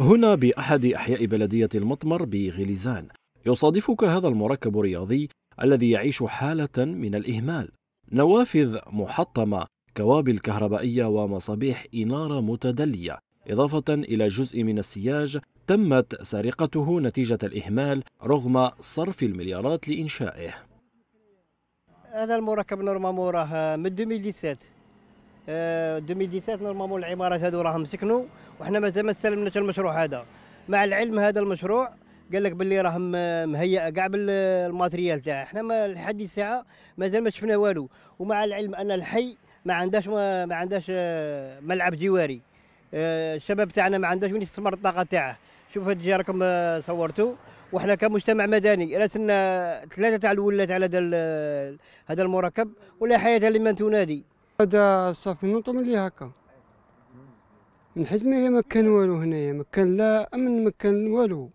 هنا بأحد أحياء بلدية المطمر بغليزان يصادفك هذا المركب الرياضي الذي يعيش حالة من الإهمال نوافذ محطمة كوابل كهربائية ومصابيح إنارة متدلية إضافة إلى جزء من السياج تمت سرقته نتيجة الإهمال رغم صرف المليارات لإنشائه هذا المركب راه من 2017 2017 آه، نورمالمون العمارات هذو راهم سكنوا وحنا مازال ما استلمناش المشروع هذا مع العلم هذا المشروع قال لك باللي راهم مهيئه كاع بالماتريال تاعها حنا ما لحد الساعه مازال ما شفنا والو ومع العلم ان الحي ما عندهاش ما, ما عندهاش آه، ملعب جواري آه، الشباب تاعنا ما عندهاش وين يستثمر الطاقه تاعه شوف هاد الجهه راكم صورتوا وحنا كمجتمع مدني راسلنا ثلاثه تاع الولات على هذا هذا المركب ولا حياه لمن تنادي هذا صافي نطم لي هكا من حيث ما ما كان والو هنايا ما كان لا امن ما كان والو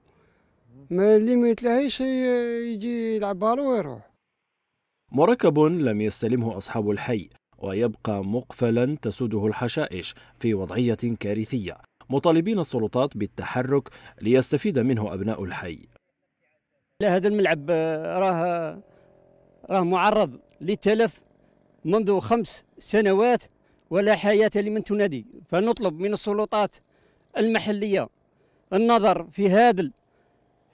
ما اللي ما يتلهيش يجي يلعب بالو ويروح مركب لم يستلمه اصحاب الحي ويبقى مقفلا تسوده الحشائش في وضعيه كارثيه مطالبين السلطات بالتحرك ليستفيد منه ابناء الحي لا هذا الملعب آه، راه راه معرض للتلف منذ خمس سنوات ولا حياة لمن تنادي فنطلب من السلطات المحلية النظر في هذا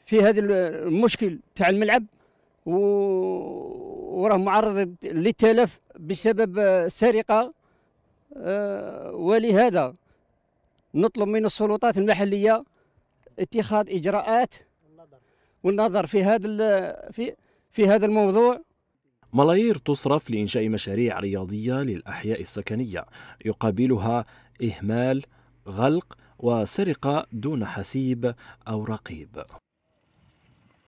في هذا المشكل تاع الملعب وراه معرض للتلف بسبب سرقة آه، ولهذا نطلب من السلطات المحلية اتخاذ إجراءات والنظر في هذا في في هذا الموضوع ملايير تصرف لإنشاء مشاريع رياضية للأحياء السكنية يقابلها إهمال، غلق، وسرقة دون حسيب أو رقيب